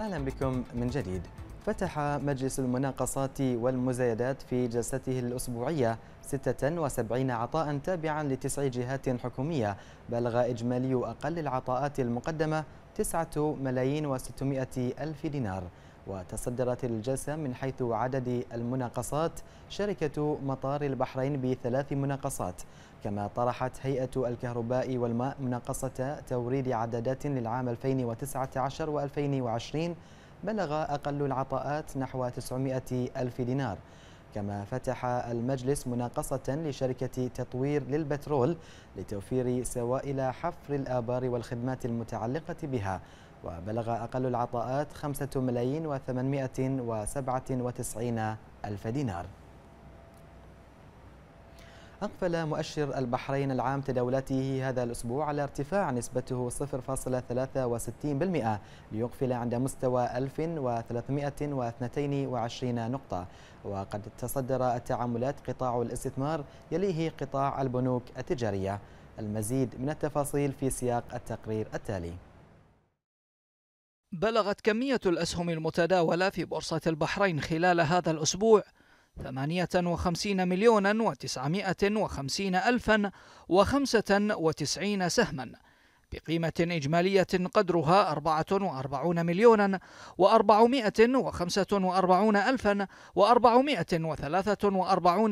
أهلا بكم من جديد فتح مجلس المناقصات والمزايدات في جلسته الأسبوعية 76 عطاء تابعا لتسع جهات حكومية بلغ إجمالي أقل العطاءات المقدمة 9 ملايين و600 ألف دينار وتصدرت الجلسة من حيث عدد المناقصات شركة مطار البحرين بثلاث مناقصات كما طرحت هيئة الكهرباء والماء مناقصة توريد عدادات للعام 2019 و2020 بلغ أقل العطاءات نحو 900 ألف دينار كما فتح المجلس مناقصة لشركة تطوير للبترول لتوفير سوائل حفر الآبار والخدمات المتعلقة بها وبلغ أقل العطاءات 5 ملايين و897 ألف دينار أقفل مؤشر البحرين العام تداولاته هذا الأسبوع على ارتفاع نسبته 0.63% ليقفل عند مستوى 1322 نقطة وقد تصدر التعاملات قطاع الاستثمار يليه قطاع البنوك التجارية المزيد من التفاصيل في سياق التقرير التالي بلغت كمية الأسهم المتداولة في بورصة البحرين خلال هذا الأسبوع 58 مليونا و950 ألفا و95 سهما بقيمة إجمالية قدرها 44 مليونا و445 ألفا و443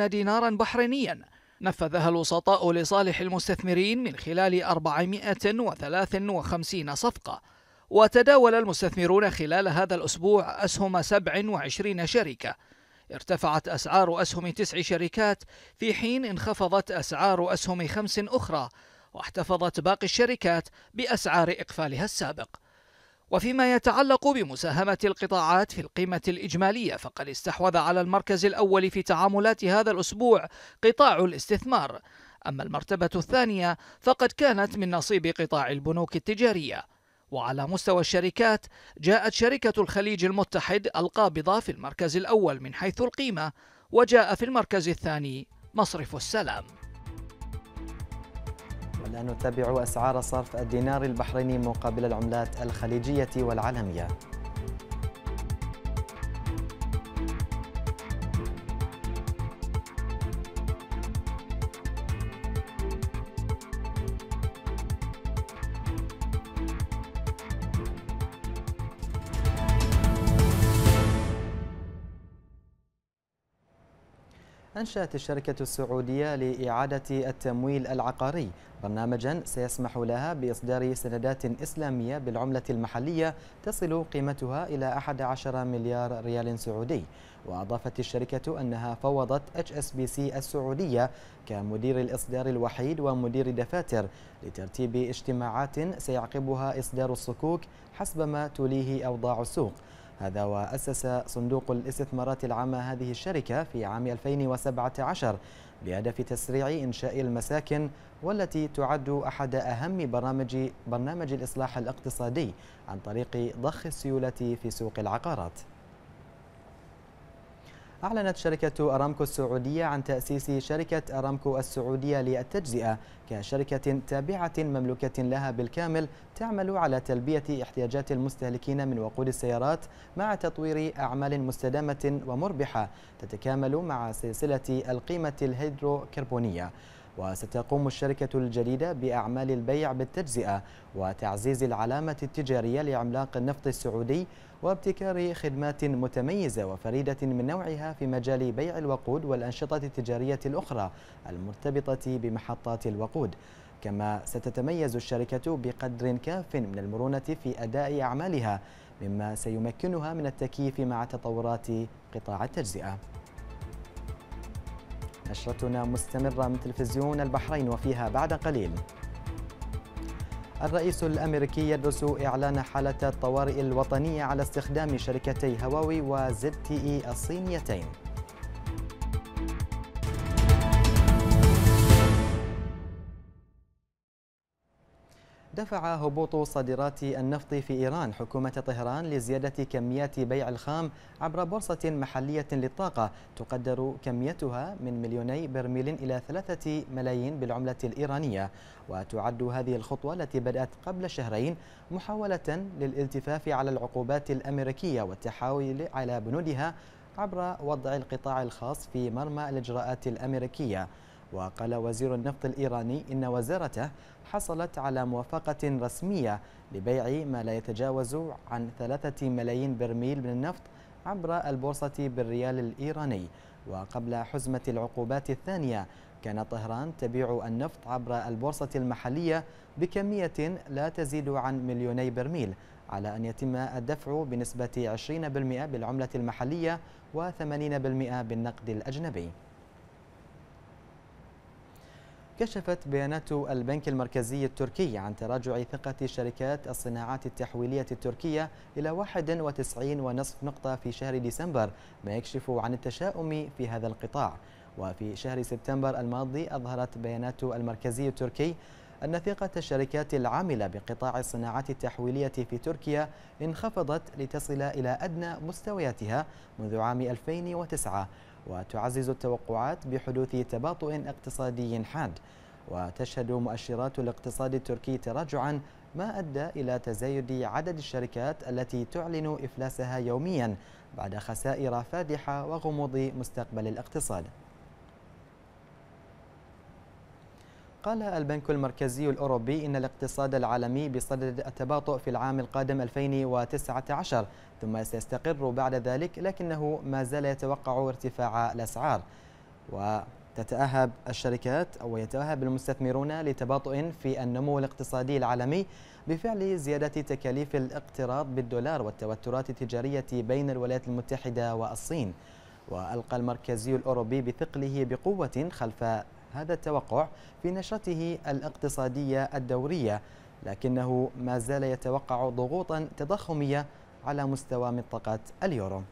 دينارا بحرينيا نفذها الوسطاء لصالح المستثمرين من خلال 453 صفقة وتداول المستثمرون خلال هذا الأسبوع أسهم 27 شركة ارتفعت أسعار أسهم تسع شركات في حين انخفضت أسعار أسهم خمس أخرى واحتفظت باقي الشركات بأسعار إقفالها السابق وفيما يتعلق بمساهمة القطاعات في القيمة الإجمالية فقد استحوذ على المركز الأول في تعاملات هذا الأسبوع قطاع الاستثمار أما المرتبة الثانية فقد كانت من نصيب قطاع البنوك التجارية وعلى مستوى الشركات جاءت شركة الخليج المتحد القابضة في المركز الأول من حيث القيمة وجاء في المركز الثاني مصرف السلام نتابع أسعار صرف الدينار البحريني مقابل العملات الخليجية والعالمية أنشأت الشركة السعودية لإعادة التمويل العقاري برنامجا سيسمح لها بإصدار سندات إسلامية بالعملة المحلية تصل قيمتها إلى 11 مليار ريال سعودي وأضافت الشركة أنها فوضت HSBC السعودية كمدير الإصدار الوحيد ومدير دفاتر لترتيب اجتماعات سيعقبها إصدار الصكوك حسب ما أوضاع السوق هذا وأسس صندوق الاستثمارات العامة هذه الشركة في عام 2017 بهدف تسريع إنشاء المساكن والتي تعد أحد أهم برامج برنامج الإصلاح الاقتصادي عن طريق ضخ السيولة في سوق العقارات أعلنت شركة أرامكو السعودية عن تأسيس شركة أرامكو السعودية للتجزئة كشركة تابعة مملوكة لها بالكامل تعمل على تلبية احتياجات المستهلكين من وقود السيارات مع تطوير أعمال مستدامة ومربحة تتكامل مع سلسلة القيمة الهيدروكربونية وستقوم الشركة الجديدة بأعمال البيع بالتجزئة وتعزيز العلامة التجارية لعملاق النفط السعودي وابتكار خدمات متميزة وفريدة من نوعها في مجال بيع الوقود والأنشطة التجارية الأخرى المرتبطة بمحطات الوقود كما ستتميز الشركة بقدر كاف من المرونة في أداء أعمالها مما سيمكنها من التكييف مع تطورات قطاع التجزئة نشرتنا مستمرة من تلفزيون البحرين وفيها بعد قليل الرئيس الأمريكي يدرس إعلان حالة الطوارئ الوطنية على استخدام شركتي هواوي وزد تي إي الصينيتين دفع هبوط صادرات النفط في إيران حكومة طهران لزيادة كميات بيع الخام عبر بورصة محلية للطاقة تقدر كميتها من مليوني برميل إلى ثلاثة ملايين بالعملة الإيرانية وتعد هذه الخطوة التي بدأت قبل شهرين محاولة للالتفاف على العقوبات الأمريكية والتحايل على بنودها عبر وضع القطاع الخاص في مرمى الإجراءات الأمريكية وقال وزير النفط الإيراني إن وزارته حصلت على موافقة رسمية لبيع ما لا يتجاوز عن ثلاثة ملايين برميل من النفط عبر البورصة بالريال الإيراني وقبل حزمة العقوبات الثانية كانت طهران تبيع النفط عبر البورصة المحلية بكمية لا تزيد عن مليوني برميل على أن يتم الدفع بنسبة 20% بالعملة المحلية و80% بالنقد الأجنبي كشفت بيانات البنك المركزي التركي عن تراجع ثقة شركات الصناعات التحويلية التركية إلى 91.5 نقطة في شهر ديسمبر ما يكشف عن التشاؤم في هذا القطاع وفي شهر سبتمبر الماضي أظهرت بيانات المركزي التركي أن ثقة الشركات العاملة بقطاع الصناعات التحويلية في تركيا انخفضت لتصل إلى أدنى مستوياتها منذ عام 2009 وتعزز التوقعات بحدوث تباطؤ اقتصادي حاد وتشهد مؤشرات الاقتصاد التركي تراجعا ما أدى إلى تزايد عدد الشركات التي تعلن إفلاسها يوميا بعد خسائر فادحة وغموض مستقبل الاقتصاد قال البنك المركزي الأوروبي إن الاقتصاد العالمي بصدد التباطؤ في العام القادم 2019 ثم سيستقر بعد ذلك لكنه ما زال يتوقع ارتفاع الأسعار وتتأهب الشركات أو يتأهب المستثمرون لتباطؤ في النمو الاقتصادي العالمي بفعل زيادة تكاليف الاقتراض بالدولار والتوترات التجارية بين الولايات المتحدة والصين وألقى المركزي الأوروبي بثقله بقوة خلف هذا التوقع في نشرته الاقتصادية الدورية لكنه ما زال يتوقع ضغوطا تضخمية على مستوى منطقة اليورو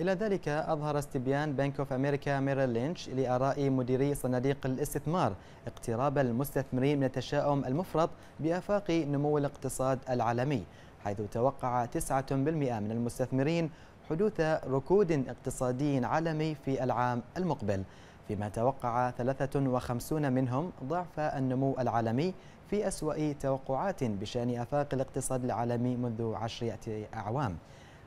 إلى ذلك أظهر استبيان بنك أوف أمريكا ميريل لينش لآراء مديري صناديق الاستثمار اقتراب المستثمرين من التشاؤم المفرط بآفاق نمو الاقتصاد العالمي حيث توقع 9% من المستثمرين حدوث ركود اقتصادي عالمي في العام المقبل فيما توقع 53 منهم ضعف النمو العالمي في أسوأ توقعات بشأن آفاق الاقتصاد العالمي منذ عشرة أعوام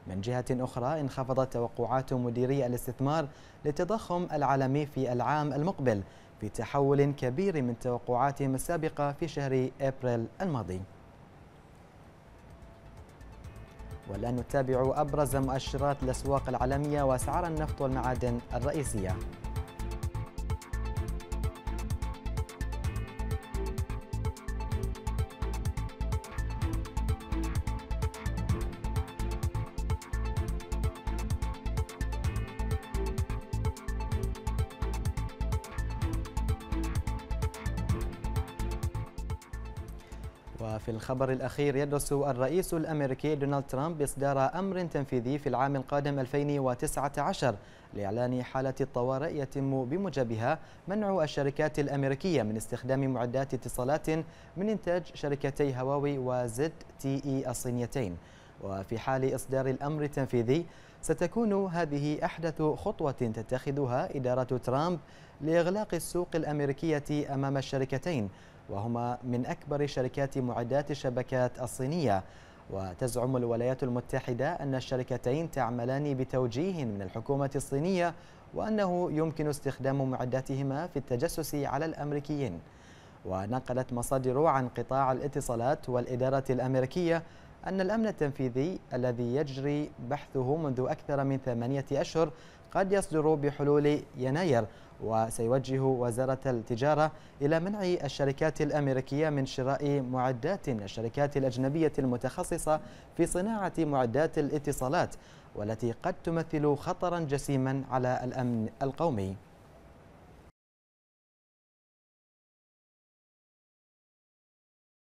من جهة أخرى انخفضت توقعات مديري الاستثمار للتضخم العالمي في العام المقبل في تحول كبير من توقعاتهم السابقة في شهر أبريل الماضي والآن نتابع أبرز مؤشرات الأسواق العالمية وأسعار النفط والمعادن الرئيسية وفي الخبر الأخير يدرس الرئيس الأمريكي دونالد ترامب إصدار أمر تنفيذي في العام القادم 2019 لإعلان حالة الطوارئ يتم بموجبها منع الشركات الأمريكية من استخدام معدات اتصالات من إنتاج شركتي هواوي وزد تي إي الصينيتين وفي حال إصدار الأمر التنفيذي ستكون هذه أحدث خطوة تتخذها إدارة ترامب لإغلاق السوق الأمريكية أمام الشركتين وهما من أكبر شركات معدات الشبكات الصينية وتزعم الولايات المتحدة أن الشركتين تعملان بتوجيه من الحكومة الصينية وأنه يمكن استخدام معداتهما في التجسس على الأمريكيين ونقلت مصادر عن قطاع الاتصالات والإدارة الأمريكية أن الأمن التنفيذي الذي يجري بحثه منذ أكثر من ثمانية أشهر قد يصدر بحلول يناير وسيوجه وزارة التجارة إلى منع الشركات الأمريكية من شراء معدات الشركات الأجنبية المتخصصة في صناعة معدات الاتصالات والتي قد تمثل خطرا جسيما على الأمن القومي